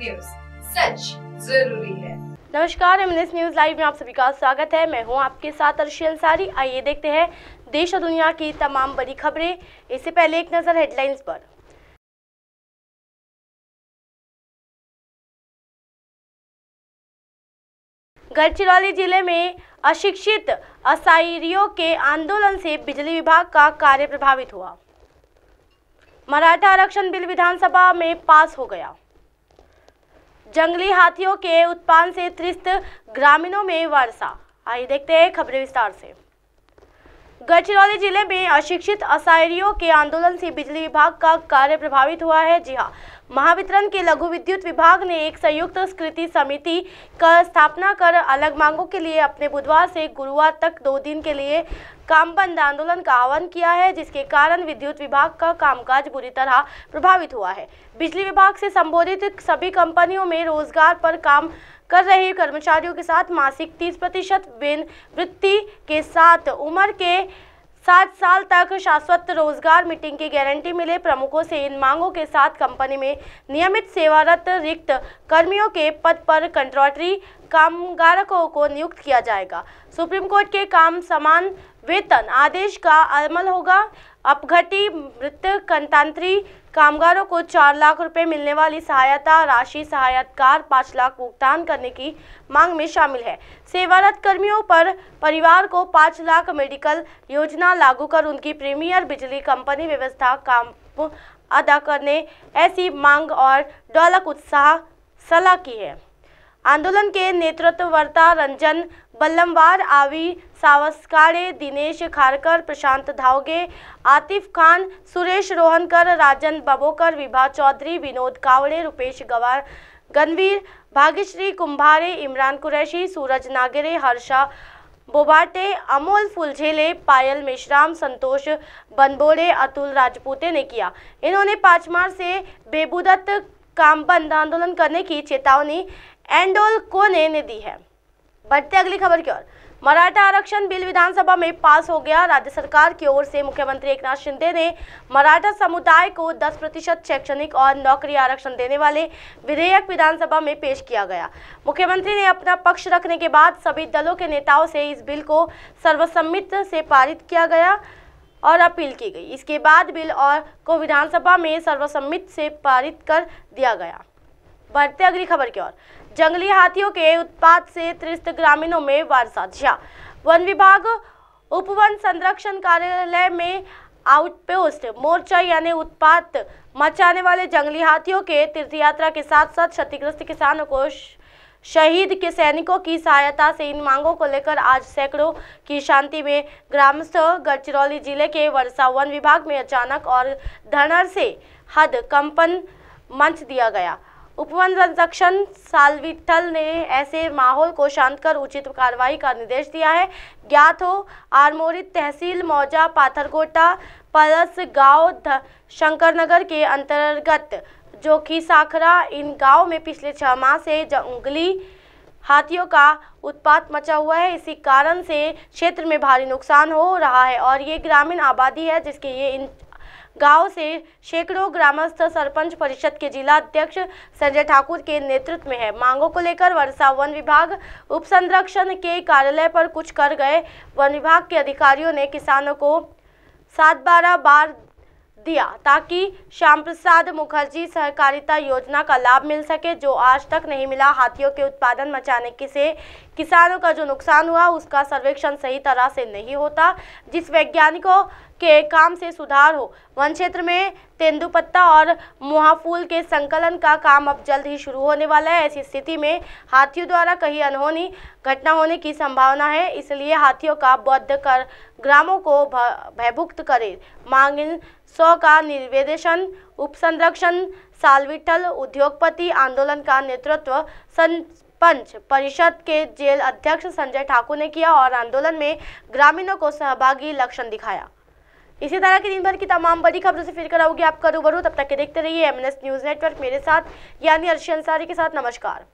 news सच जरूरी है नमस्कार एम न्यूज लाइव में आप सभी का स्वागत है मैं हूं आपके साथ अर्शी अंसारी आइए देखते हैं देश और दुनिया की तमाम बड़ी खबरें इससे पहले एक नजर हेडलाइंस पर गढ़चिरौली जिले में अशिक्षित असाइरियों के आंदोलन से बिजली विभाग का कार्य प्रभावित हुआ मराठा आरक्षण बिल विधानसभा में पास हो गया जंगली हाथियों के उत्पाद से त्रिस्त ग्रामीणों में वर्षा आइए देखते हैं खबरें विस्तार से गढ़चिरौली जिले में अशिक्षित असायरियों के आंदोलन से बिजली विभाग का कार्य प्रभावित हुआ है जी हाँ महावितरण के लघु विद्युत विभाग ने एक संयुक्त स्कृति समिति का स्थापना कर अलग मांगों के लिए अपने बुधवार से गुरुवार तक दो दिन के लिए काम बंद आंदोलन का आह्वान किया है जिसके कारण विद्युत विभाग का कामकाज बुरी तरह प्रभावित हुआ है बिजली विभाग से संबोधित सभी कंपनियों में रोजगार पर काम कर रहे कर्मचारियों के साथ मासिक 30 प्रतिशत वृत्ति के साथ उम्र के सात साल तक शाश्वत रोजगार मीटिंग की गारंटी मिले प्रमुखों से इन मांगों के साथ कंपनी में नियमित सेवारत रिक्त कर्मियों के पद पर कंट्रोटरी कामगारकों को नियुक्त किया जाएगा सुप्रीम कोर्ट के काम समान वेतन आदेश का अमल होगा अपघटी मृत कंतांत्री कामगारों को चार लाख रुपए मिलने वाली सहायता राशि सहायतकार पाँच लाख भुगतान करने की मांग में शामिल है सेवारत कर्मियों पर परिवार को पाँच लाख मेडिकल योजना लागू कर उनकी प्रीमियर बिजली कंपनी व्यवस्था काम अदा करने ऐसी मांग और डॉलक उत्साह सलाह की है आंदोलन के नेतृत्ववर्ता रंजन बल्लमवार आवी सावस्काड़े दिनेश खारकर प्रशांत धावगे आतिफ खान सुरेश रोहनकर राजन बबोकर विभा चौधरी विनोद कावड़े रुपेश गवार गणवीर भाग्यश्री कुंभारे इमरान कुरैशी सूरज नागरे हर्षा बोबाटे अमोल फुलझेले पायल मेश्राम संतोष बनबोड़े अतुल राजपूते ने किया इन्होंने पाँच मार्च से बेबुदत्त कामबंद आंदोलन करने की चेतावनी एंडोल को ने दी है बढ़ते अगली खबर की ओर मराठा आरक्षण बिल विधानसभा में पास हो गया राज्य सरकार की ओर से मुख्यमंत्री एकनाथ शिंदे ने मराठा समुदाय को 10 प्रतिशत शैक्षणिक और नौकरी आरक्षण देने वाले विधेयक विधानसभा में पेश किया गया मुख्यमंत्री ने अपना पक्ष रखने के बाद सभी दलों के नेताओं से इस बिल को सर्वसम्मित से पारित किया गया और अपील की गई इसके बाद बिल और को विधानसभा में सर्वसम्मित से पारित कर दिया गया बढ़ते अगली खबर की ओर जंगली हाथियों के उत्पात से त्रिस्त ग्रामीणों में वारसा झिया वन विभाग उपवन संरक्षण कार्यालय में आउटपोस्ट मोर्चा यानी उत्पात मचाने वाले जंगली हाथियों के तीर्थ यात्रा के साथ साथ क्षतिग्रस्त किसानों को शहीद के सैनिकों की सहायता से इन मांगों को लेकर आज सैकड़ों की शांति में ग्रामस्थ गढ़चिरौली जिले के वर्षा वन विभाग में अचानक और धनर से हद कंपन मंच दिया गया उपवन संरक्षण सालविठल ने ऐसे माहौल को शांत कर उचित कार्रवाई का निर्देश दिया है ज्ञात हो आरमोरित तहसील मौजा पाथरकोटा पलस गांव शंकरनगर के अंतर्गत कि साखरा इन गांव में पिछले छह माह से जंगली हाथियों का उत्पात मचा हुआ है इसी कारण से क्षेत्र में भारी नुकसान हो रहा है और ये ग्रामीण आबादी है जिसके ये इन गांव से सैकड़ों ग्रामस्थ सरपंच परिषद के जिला अध्यक्ष संजय ठाकुर के नेतृत्व में है मांगों को लेकर वर्षा वन विभाग उप संरक्षण के कार्यालय पर कुछ कर गए वन विभाग के अधिकारियों ने किसानों को सात बारह बार दिया ताकि श्याम प्रसाद मुखर्जी सहकारिता योजना का लाभ मिल सके जो आज तक नहीं मिला हाथियों के उत्पादन मचाने की से किसानों का जो नुकसान हुआ उसका सर्वेक्षण सही तरह से नहीं होता जिस वैज्ञानिकों के काम से सुधार हो वन क्षेत्र में तेंदुपत्ता और मुहाफूल के संकलन का काम अब जल्द ही शुरू होने वाला है ऐसी स्थिति में हाथियों द्वारा कहीं अनहोनी घटना होने की संभावना है इसलिए हाथियों का बौद्ध कर ग्रामों को भयभुक्त करे मांग सौ का निर्वेदेशन संरक्षण सालविठल उद्योगपति आंदोलन का नेतृत्व सन पंच परिषद के जेल अध्यक्ष संजय ठाकुर ने किया और आंदोलन में ग्रामीणों को सहभागी लक्षण दिखाया इसी तरह की दिन भर की तमाम बड़ी खबरों से फिर कराऊंगी आपका रूबरू तब तक के देखते रहिए एम न्यूज़ नेटवर्क मेरे साथ यानी अर्शी अंसारी के साथ नमस्कार